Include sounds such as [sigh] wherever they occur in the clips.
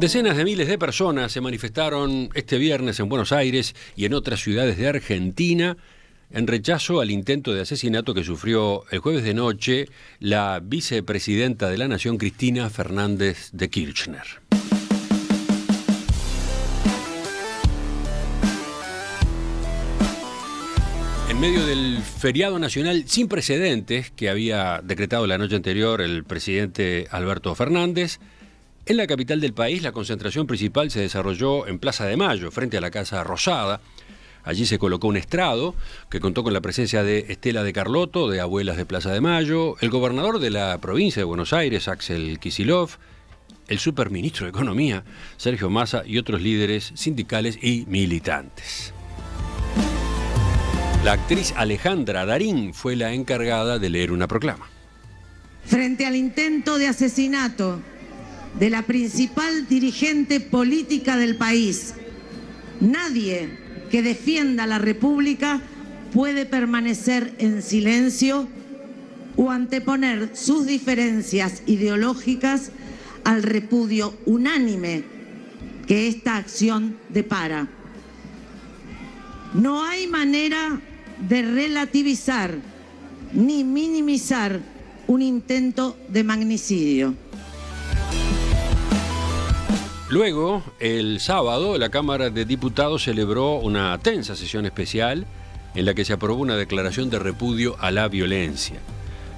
Decenas de miles de personas se manifestaron este viernes en Buenos Aires y en otras ciudades de Argentina en rechazo al intento de asesinato que sufrió el jueves de noche la vicepresidenta de la Nación, Cristina Fernández de Kirchner. En medio del feriado nacional sin precedentes que había decretado la noche anterior el presidente Alberto Fernández, en la capital del país, la concentración principal se desarrolló en Plaza de Mayo, frente a la Casa Rosada. Allí se colocó un estrado que contó con la presencia de Estela de Carlotto, de Abuelas de Plaza de Mayo, el gobernador de la provincia de Buenos Aires, Axel Kisilov, el superministro de Economía, Sergio Massa, y otros líderes sindicales y militantes. La actriz Alejandra Darín fue la encargada de leer una proclama. Frente al intento de asesinato de la principal dirigente política del país. Nadie que defienda la República puede permanecer en silencio o anteponer sus diferencias ideológicas al repudio unánime que esta acción depara. No hay manera de relativizar ni minimizar un intento de magnicidio. Luego, el sábado, la Cámara de Diputados celebró una tensa sesión especial en la que se aprobó una declaración de repudio a la violencia.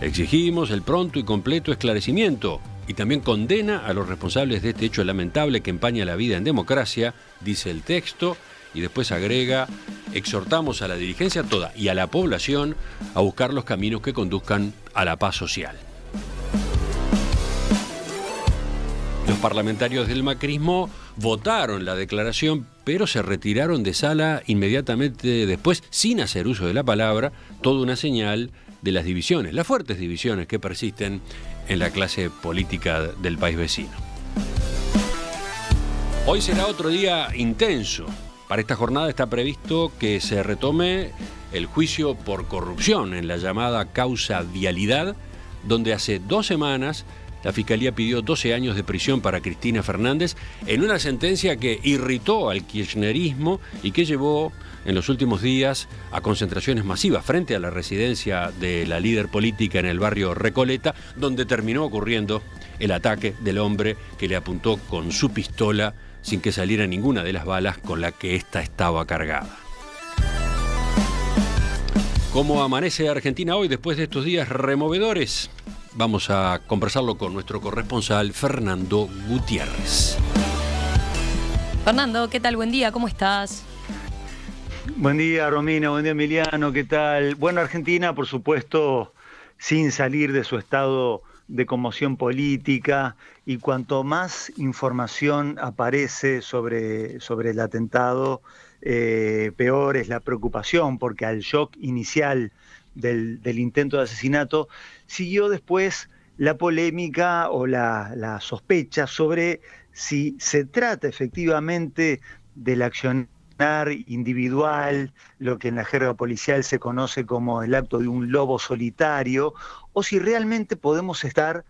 Exigimos el pronto y completo esclarecimiento y también condena a los responsables de este hecho lamentable que empaña la vida en democracia, dice el texto, y después agrega, exhortamos a la dirigencia toda y a la población a buscar los caminos que conduzcan a la paz social. parlamentarios del macrismo votaron la declaración, pero se retiraron de sala inmediatamente después, sin hacer uso de la palabra, toda una señal de las divisiones, las fuertes divisiones que persisten en la clase política del país vecino. Hoy será otro día intenso. Para esta jornada está previsto que se retome el juicio por corrupción en la llamada causa Dialidad, donde hace dos semanas la Fiscalía pidió 12 años de prisión para Cristina Fernández en una sentencia que irritó al kirchnerismo y que llevó en los últimos días a concentraciones masivas frente a la residencia de la líder política en el barrio Recoleta, donde terminó ocurriendo el ataque del hombre que le apuntó con su pistola sin que saliera ninguna de las balas con la que ésta estaba cargada. ¿Cómo amanece Argentina hoy después de estos días removedores? Vamos a conversarlo con nuestro corresponsal Fernando Gutiérrez. Fernando, ¿qué tal? Buen día, ¿cómo estás? Buen día, Romina, buen día, Emiliano, ¿qué tal? Bueno, Argentina, por supuesto, sin salir de su estado de conmoción política y cuanto más información aparece sobre, sobre el atentado, eh, peor es la preocupación, porque al shock inicial del, intento de asesinato, siguió después la polémica o la, sospecha sobre si se trata efectivamente del accionar individual, lo que en la jerga policial se conoce como el acto de un lobo solitario, o si realmente podemos estar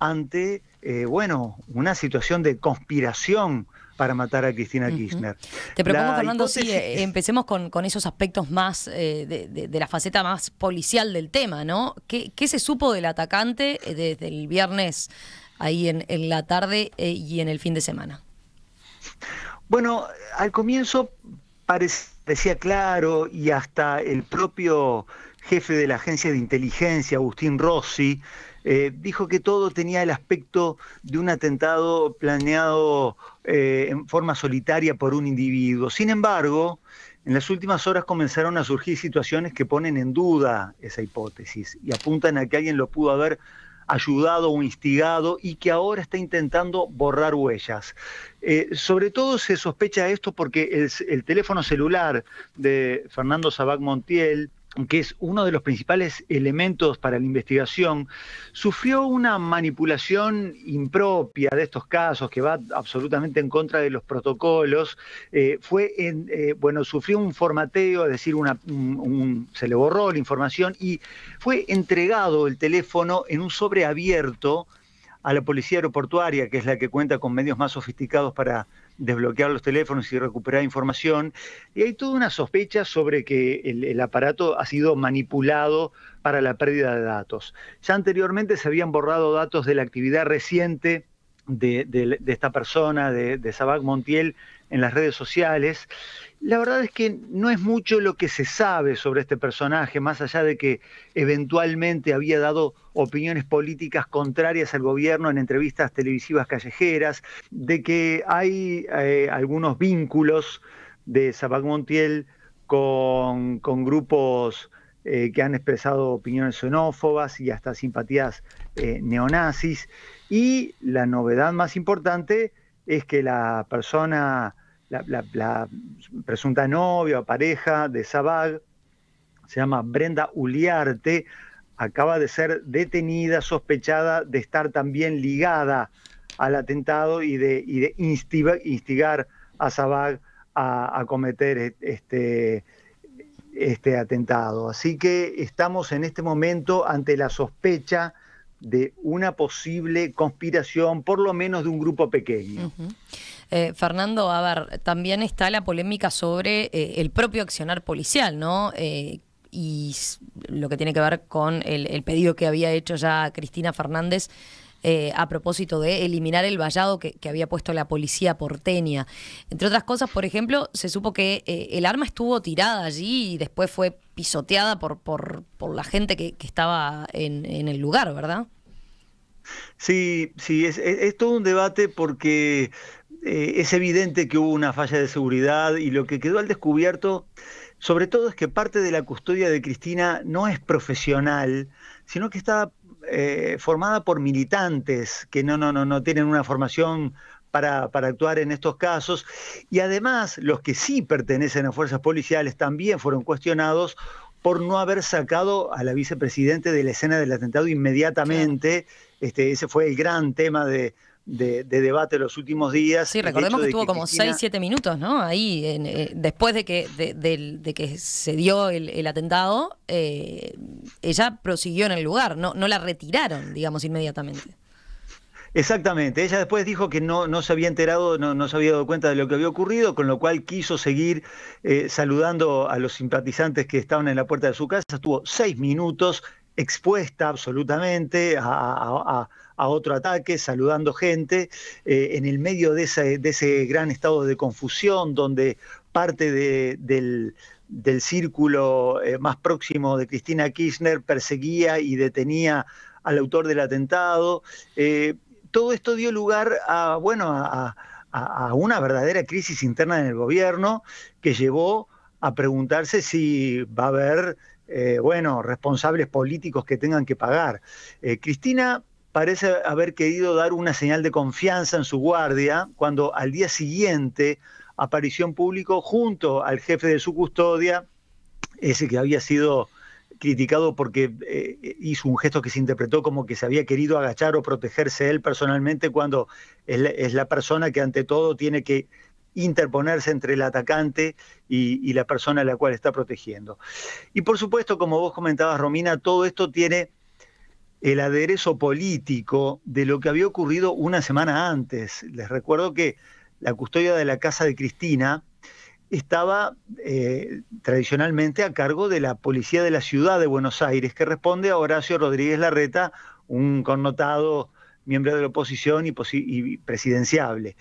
ante, eh, bueno, una situación de conspiración para matar a Cristina Kirchner. Te propongo, Fernando, si eh, empecemos con, esos aspectos más eh, de, la faceta más policial del tema, ¿no? ¿Qué, se supo del atacante eh, desde el viernes ahí en, la tarde y en el fin de semana? Bueno, al comienzo parecía parecía claro y hasta el propio jefe de la agencia de inteligencia, Agustín Rossi, eh, dijo que todo tenía el aspecto de un atentado planeado eh, en forma solitaria por un individuo. Sin embargo, en las últimas horas comenzaron a surgir situaciones que ponen en duda esa hipótesis y apuntan a que alguien lo pudo haber ayudado o instigado y que ahora está intentando borrar huellas. Eh, sobre todo se sospecha esto porque el, el teléfono celular de Fernando Sabac Montiel, que es uno de los principales elementos para la investigación, sufrió una manipulación impropia de estos casos que va absolutamente en contra de los protocolos. Eh, fue en, eh, bueno, sufrió un formateo, es decir, una, un, se le borró la información y fue entregado el teléfono en un sobre abierto a la policía aeroportuaria, que es la que cuenta con medios más sofisticados para desbloquear los teléfonos y recuperar información. Y hay toda una sospecha sobre que el, aparato ha sido manipulado para la pérdida de datos. Ya anteriormente se habían borrado datos de la actividad reciente de, esta persona, de, de Sabac Montiel, en las redes sociales. La verdad es que no es mucho lo que se sabe sobre este personaje, más allá de que eventualmente había dado opiniones políticas contrarias al gobierno en entrevistas televisivas callejeras, de que hay eh, algunos vínculos de Zapag Montiel con, grupos eh, que han expresado opiniones xenófobas y hasta simpatías eh, neonazis. Y la novedad más importante es que la persona la, presunta novia o pareja de Sabag, se llama Brenda Uliarte, acaba de ser detenida, sospechada de estar también ligada al atentado y de, instigar, a Sabag a, cometer e, este, este atentado. Así que estamos en este momento ante la sospecha de una posible conspiración, por lo menos de un grupo pequeño. Eh, Fernando, a ver, también está la polémica sobre eh, el propio accionar policial, ¿no? Eh, y lo que tiene que ver con el pedido que había hecho ya Cristina Fernández eh, a propósito de eliminar el vallado que, había puesto la policía porteña. Entre otras cosas, por ejemplo, se supo que eh, el arma estuvo tirada allí y después fue pisoteada por, por, la gente que, estaba en, el lugar, ¿verdad? Sí, sí, es, es, todo un debate porque eh, es evidente que hubo una falla de seguridad y lo que quedó al descubierto sobre todo es que parte de la custodia de Cristina no es profesional, sino que estaba eh, formada por militantes que no, no, no, no tienen una formación para, para, actuar en estos casos. Y además, los que sí pertenecen a fuerzas policiales también fueron cuestionados por no haber sacado a la vicepresidente de la escena del atentado inmediatamente. Este, ese fue el gran tema de, de, debate los últimos días. Sí, recordemos que estuvo como 6, 7 minutos, ¿no? Ahí, eh, después de que, que se dio el, atentado, eh, ella prosiguió en el lugar, no, no la retiraron, digamos, inmediatamente. Exactamente, ella después dijo que no, no se había enterado, no, no, se había dado cuenta de lo que había ocurrido, con lo cual quiso seguir eh, saludando a los simpatizantes que estaban en la puerta de su casa, estuvo seis minutos, expuesta absolutamente a, otro ataque, saludando gente, eh, en el medio de ese, gran estado de confusión donde parte del, círculo eh, más próximo de Cristina Kirchner perseguía y detenía al autor del atentado. Eh, todo esto dio lugar a, bueno, a una verdadera crisis interna en el gobierno que llevó a preguntarse si va a haber eh, bueno, responsables políticos que tengan que pagar. Eh, Cristina parece haber querido dar una señal de confianza en su guardia cuando al día siguiente apareció en público junto al jefe de su custodia, ese que había sido criticado porque eh, hizo un gesto que se interpretó como que se había querido agachar o protegerse él personalmente cuando es la persona que ante todo tiene que interponerse entre el atacante y, la persona a la cual está protegiendo. Y por supuesto, como vos comentabas, Romina, todo esto tiene el aderezo político de lo que había ocurrido una semana antes. Les recuerdo que la custodia de la casa de Cristina estaba eh, tradicionalmente a cargo de la policía de la ciudad de Buenos Aires, que responde a Horacio Rodríguez Larreta, un connotado miembro de la oposición y, y presidenciable.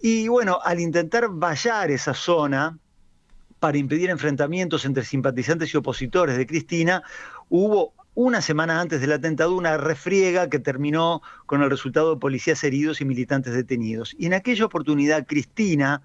Y bueno, al intentar vallar esa zona para impedir enfrentamientos entre simpatizantes y opositores de Cristina, hubo una semana antes del atentado una refriega que terminó con el resultado de policías heridos y militantes detenidos. Y en aquella oportunidad Cristina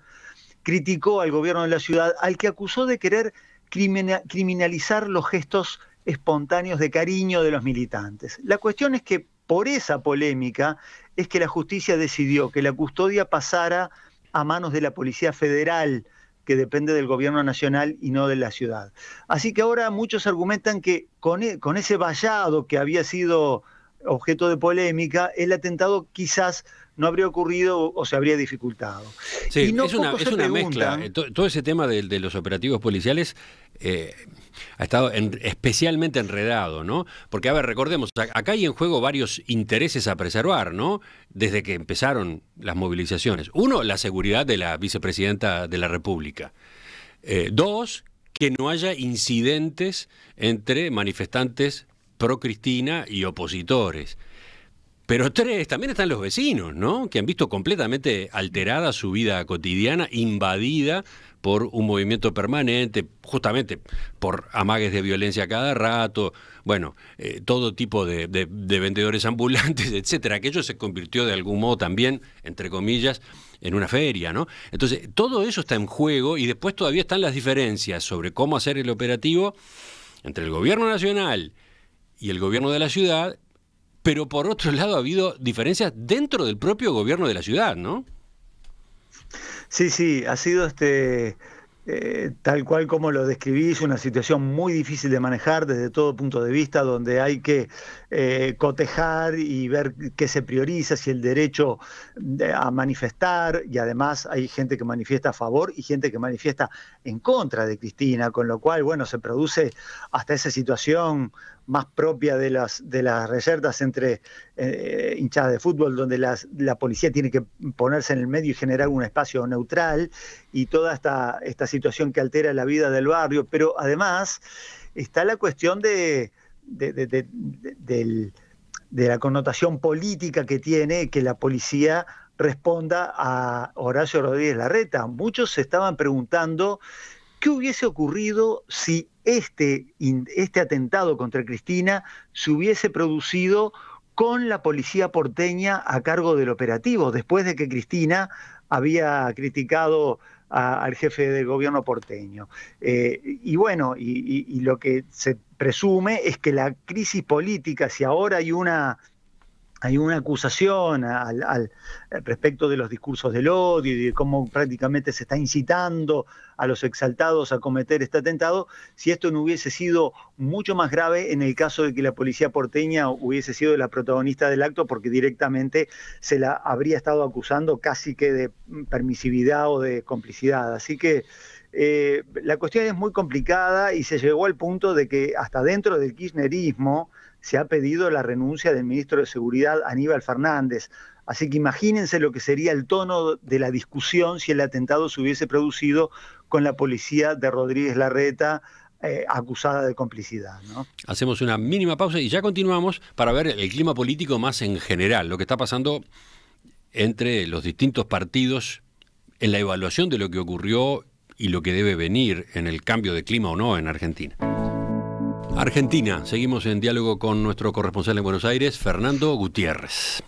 criticó al gobierno de la ciudad al que acusó de querer criminalizar los gestos espontáneos de cariño de los militantes. La cuestión es que por esa polémica es que la justicia decidió que la custodia pasara a manos de la Policía Federal, que depende del gobierno nacional y no de la ciudad. Así que ahora muchos argumentan que con, e, ese vallado que había sido objeto de polémica, el atentado quizás no habría ocurrido o se habría dificultado. Sí, es, una, mezcla. Eh, todo ese tema de, los operativos policiales eh, ha estado especialmente enredado, ¿no? Porque, a ver, recordemos, acá hay en juego varios intereses a preservar, ¿no? Desde que empezaron las movilizaciones. Uno, la seguridad de la vicepresidenta de la República. Eh, dos, que no haya incidentes entre manifestantes pro Cristina y opositores. Pero tres, también están los vecinos, ¿no? Que han visto completamente alterada su vida cotidiana, invadida por un movimiento permanente, justamente por amagues de violencia cada rato, bueno, eh, todo tipo de, vendedores ambulantes, [laughs] etcétera. Aquello se convirtió de algún modo también, entre comillas, en una feria, ¿no? Entonces, todo eso está en juego y después todavía están las diferencias sobre cómo hacer el operativo entre el gobierno nacional y el gobierno de la ciudad pero por otro [laughs] lado ha habido diferencias dentro del propio gobierno de la ciudad, ¿no? Sí, sí, ha sido este eh, tal cual como lo describís, una situación muy difícil de manejar desde todo punto de vista, donde hay que eh, cotejar y ver qué se prioriza, si el derecho a manifestar, y además hay gente que manifiesta a favor y gente que manifiesta en contra de Cristina, con lo cual, bueno, se produce hasta esa situación más propia de las, de las entre eh, hinchadas de fútbol, donde la policía tiene que ponerse en el medio y generar un espacio neutral y toda esta, esta situación que altera la vida del barrio. Pero además está la cuestión de, de, de la connotación política que tiene que la policía responda a Horacio Rodríguez Larreta. Muchos se estaban preguntando qué hubiese ocurrido si este, este, atentado contra Cristina se hubiese producido con la policía porteña a cargo del operativo, después de que Cristina había criticado al jefe del gobierno porteño. Eh, y bueno, y, y, lo que se presume es que la crisis política, si ahora hay una hay una acusación al, respecto de los discursos del odio y de cómo prácticamente se está incitando a los exaltados a cometer este atentado, si esto no hubiese sido mucho más grave en el caso de que la policía porteña hubiese sido la protagonista del acto, porque directamente se la habría estado acusando casi que de permisividad o de complicidad. Así que eh, la cuestión es muy complicada y se llegó al punto de que hasta dentro del kirchnerismo, se ha pedido la renuncia del ministro de Seguridad Aníbal Fernández. Así que imagínense lo que sería el tono de la discusión si el atentado se hubiese producido con la policía de Rodríguez Larreta, eh, acusada de complicidad. Hacemos una mínima pausa y ya continuamos para ver el clima político más en general, lo que está pasando entre los distintos partidos en la evaluación de lo que ocurrió y lo que debe venir en el cambio de clima o no en Argentina. Argentina, seguimos en diálogo con nuestro corresponsal en Buenos Aires, Fernando Gutiérrez.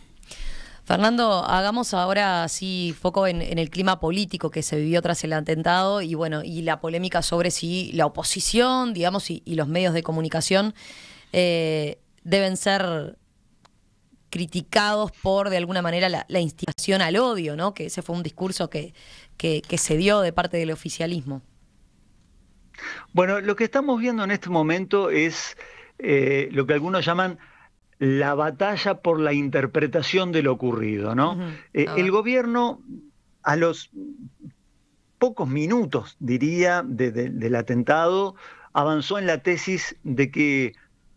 Fernando, hagamos ahora así, foco en, el clima político que se vivió tras el atentado y bueno, y la polémica sobre si la oposición, digamos, y, los medios de comunicación eh, deben ser criticados por, de alguna manera, la, instigación al odio, ¿no? Que ese fue un discurso que, que se dio de parte del oficialismo. Bueno, lo que estamos viendo en este momento es eh, lo que algunos llaman la batalla por la interpretación de lo ocurrido, ¿no? Eh, el gobierno a los pocos minutos, diría, del atentado, avanzó en la tesis de que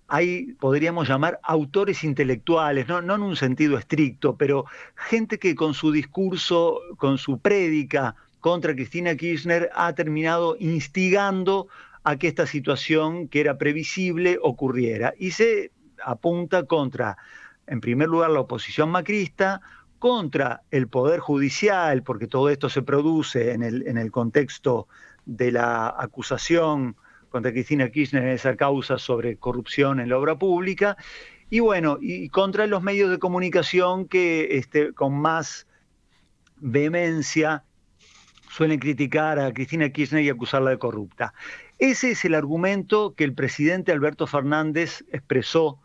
hay, podríamos llamar, autores intelectuales, ¿no? no en un sentido estricto, pero gente que con su discurso, con su prédica, contra Cristina Kirchner ha terminado instigando a que esta situación que era previsible ocurriera. Y se apunta contra, en primer lugar, la oposición macrista, contra el Poder Judicial, porque todo esto se produce en el, en el contexto de la acusación contra Cristina Kirchner en esa causa sobre corrupción en la obra pública, y bueno, y contra los medios de comunicación que este, con más vehemencia suelen criticar a Cristina Kirchner y acusarla de corrupta. Ese es el argumento que el presidente Alberto Fernández expresó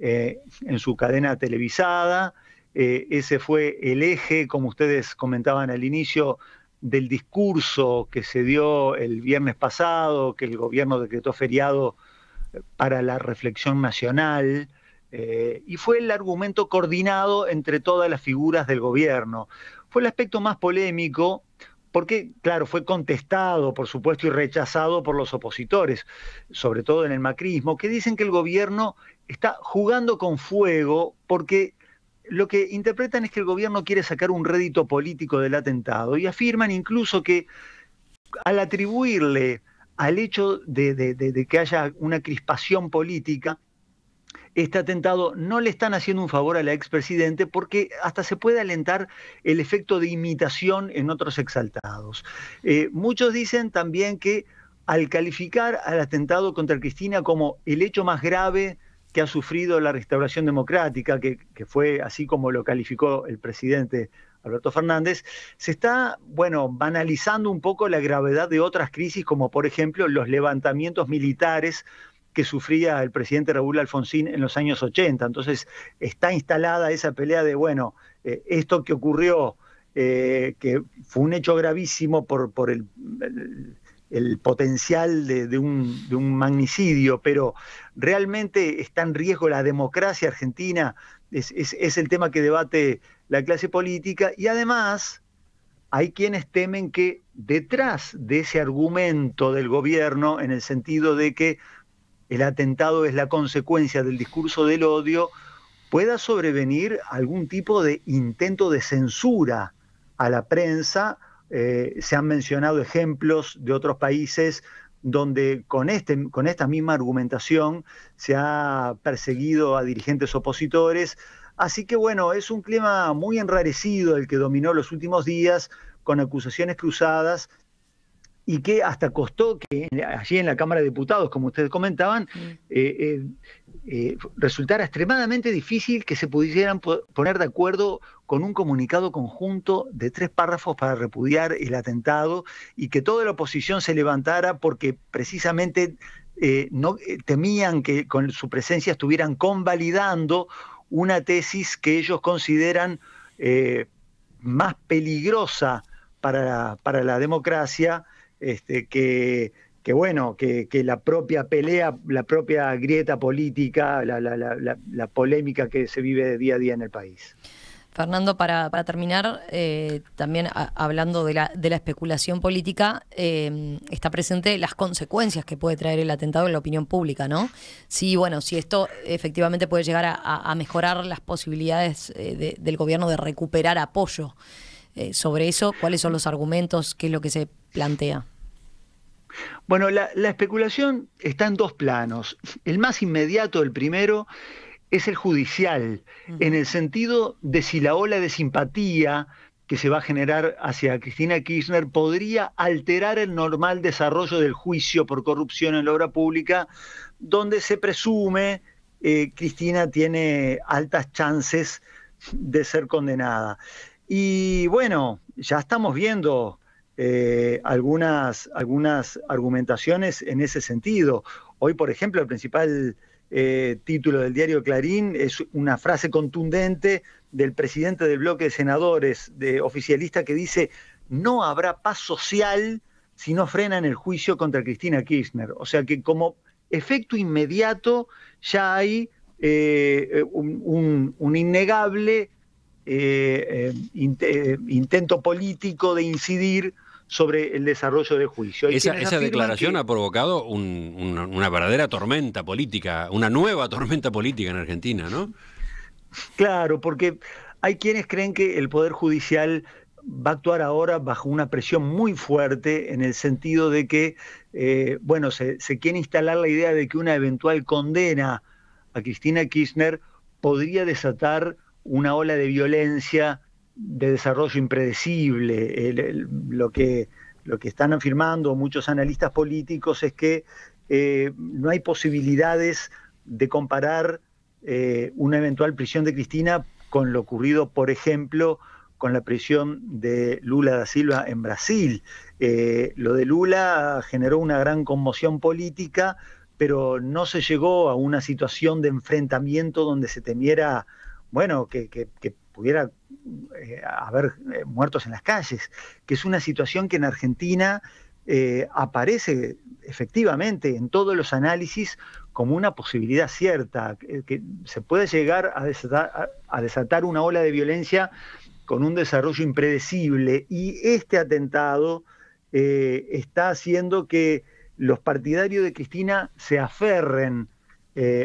eh, en su cadena televisada. Eh, ese fue el eje, como ustedes comentaban al inicio, del discurso que se dio el viernes pasado, que el gobierno decretó feriado eh, para la reflexión nacional, y fue el argumento coordinado entre todas las figuras del gobierno. Fue el aspecto más polémico porque, claro, fue contestado, por supuesto, y rechazado por los opositores, sobre todo en el macrismo, que dicen que el gobierno está jugando con fuego porque lo que interpretan es que el gobierno quiere sacar un rédito político del atentado y afirman incluso que al atribuirle al hecho de, que haya una crispación política, este atentado no le están haciendo un favor a la expresidente porque hasta se puede alentar el efecto de imitación en otros exaltados. Eh, muchos dicen también que al calificar al atentado contra Cristina como el hecho más grave que ha sufrido la restauración democrática, que, que fue así como lo calificó el presidente Alberto Fernández, se está, bueno, banalizando un poco la gravedad de otras crisis, como por ejemplo los levantamientos militares que sufría el presidente Raúl Alfonsín en los años 80. Entonces está instalada esa pelea de, bueno, eh, esto que ocurrió, eh, que fue un hecho gravísimo por, por el, el, potencial de, un, de un magnicidio, pero realmente está en riesgo la democracia argentina, es, el tema que debate la clase política y además hay quienes temen que detrás de ese argumento del gobierno, en el sentido de que el atentado es la consecuencia del discurso del odio, pueda sobrevenir algún tipo de intento de censura a la prensa. Eh, se han mencionado ejemplos de otros países donde con, este, con esta misma argumentación se ha perseguido a dirigentes opositores. Así que bueno, es un clima muy enrarecido el que dominó los últimos días, con acusaciones cruzadas y que hasta costó que allí en la Cámara de Diputados, como ustedes comentaban, eh, eh, eh, resultara extremadamente difícil que se pudieran poner de acuerdo con un comunicado conjunto de tres párrafos para repudiar el atentado y que toda la oposición se levantara porque precisamente no, temían que con su presencia estuvieran convalidando una tesis que ellos consideran más peligrosa para para la democracia este, que, bueno, que, la propia pelea, la propia grieta política, la, polémica que se vive día a día en el país. Fernando, para, terminar, eh, también hablando de la, especulación política, eh, está presente las consecuencias que puede traer el atentado en la opinión pública, ¿no? Si, bueno, si esto efectivamente puede llegar a, mejorar las posibilidades eh, del gobierno de recuperar apoyo sobre eso, ¿cuáles son los argumentos? ¿Qué es lo que se plantea? Bueno, la, especulación está en dos planos. El más inmediato, el primero, es el judicial, en el sentido de si la ola de simpatía que se va a generar hacia Cristina Kirchner podría alterar el normal desarrollo del juicio por corrupción en la obra pública, donde se presume eh, Cristina tiene altas chances de ser condenada. Y bueno, ya estamos viendo eh, algunas, argumentaciones en ese sentido. Hoy, por ejemplo, el principal eh, título del diario Clarín es una frase contundente del presidente del bloque de senadores de oficialista que dice no habrá paz social si no frenan el juicio contra Cristina Kirchner. O sea que como efecto inmediato ya hay eh, un, innegable intento político de incidir sobre el desarrollo del juicio. Esa, declaración ha provocado una, verdadera tormenta política, una nueva tormenta política en Argentina, ¿no? Claro, porque hay quienes creen que el Poder Judicial va a actuar ahora bajo una presión muy fuerte en el sentido de que, eh, bueno, se, quiere instalar la idea de que una eventual condena a Cristina Kirchner podría desatar una ola de violencia de desarrollo impredecible. lo, que, lo que están afirmando muchos analistas políticos es que eh, no hay posibilidades de comparar eh, una eventual prisión de Cristina con lo ocurrido, por ejemplo, con la prisión de Lula da Silva en Brasil. Eh, lo de Lula generó una gran conmoción política, pero no se llegó a una situación de enfrentamiento donde se temiera, bueno, que pudiera eh, haber eh, muertos en las calles, que es una situación que en Argentina eh, aparece efectivamente en todos los análisis como una posibilidad cierta, que, se puede llegar a desatar, desatar una ola de violencia con un desarrollo impredecible y este atentado está haciendo que los partidarios de Cristina se aferren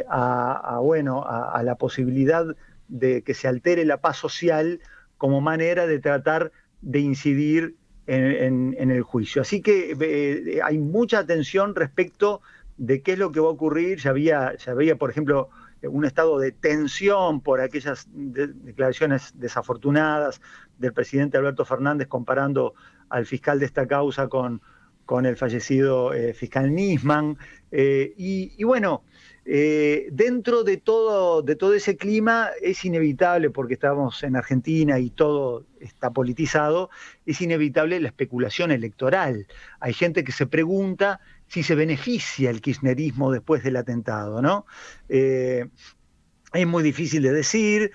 a, bueno, a, la posibilidad de que se altere la paz social como manera de tratar de incidir en, el juicio. Así que eh, hay mucha atención respecto de qué es lo que va a ocurrir. Ya había, por ejemplo, un estado de tensión por aquellas declaraciones desafortunadas del presidente Alberto Fernández comparando al fiscal de esta causa con, con el fallecido eh, fiscal Nisman. Eh, y, bueno, eh, dentro de todo, ese clima es inevitable, porque estamos en Argentina y todo está politizado, es inevitable la especulación electoral. Hay gente que se pregunta si se beneficia el kirchnerismo después del atentado, ¿no? es muy difícil de decir,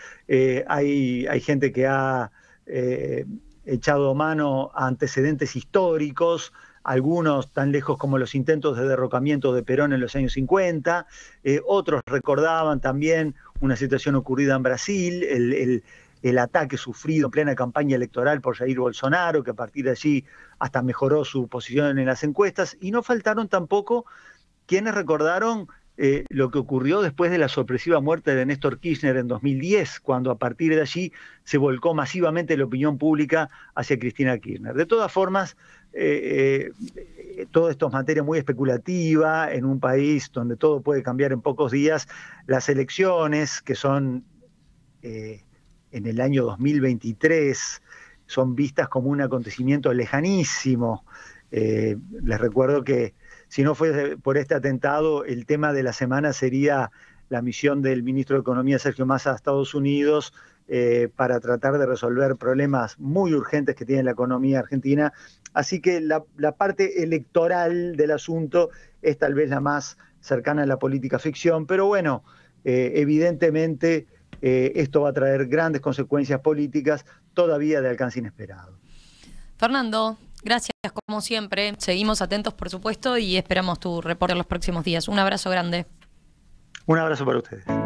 hay, hay, gente que ha echado mano a antecedentes históricos, algunos tan lejos como los intentos de derrocamiento de Perón en los años 50, eh, otros recordaban también una situación ocurrida en Brasil, el, ataque sufrido en plena campaña electoral por Jair Bolsonaro, que a partir de allí hasta mejoró su posición en las encuestas, y no faltaron tampoco quienes recordaron eh, lo que ocurrió después de la sorpresiva muerte de Néstor Kirchner en 2010, cuando a partir de allí se volcó masivamente la opinión pública hacia Cristina Kirchner. De todas formas, eh, eh, todo esto es materia muy especulativa en un país donde todo puede cambiar en pocos días. Las elecciones, que son eh, en el año 2023, son vistas como un acontecimiento lejanísimo. les recuerdo que si no fuese por este atentado, el tema de la semana sería la misión del ministro de Economía Sergio Massa a Estados Unidos, eh, para tratar de resolver problemas muy urgentes que tiene la economía argentina. Así que la, parte electoral del asunto es tal vez la más cercana a la política ficción, pero bueno, eh, evidentemente eh, esto va a traer grandes consecuencias políticas todavía de alcance inesperado. Fernando, gracias como siempre. Seguimos atentos, por supuesto, y esperamos tu reporte en los próximos días. Un abrazo grande. Un abrazo para ustedes.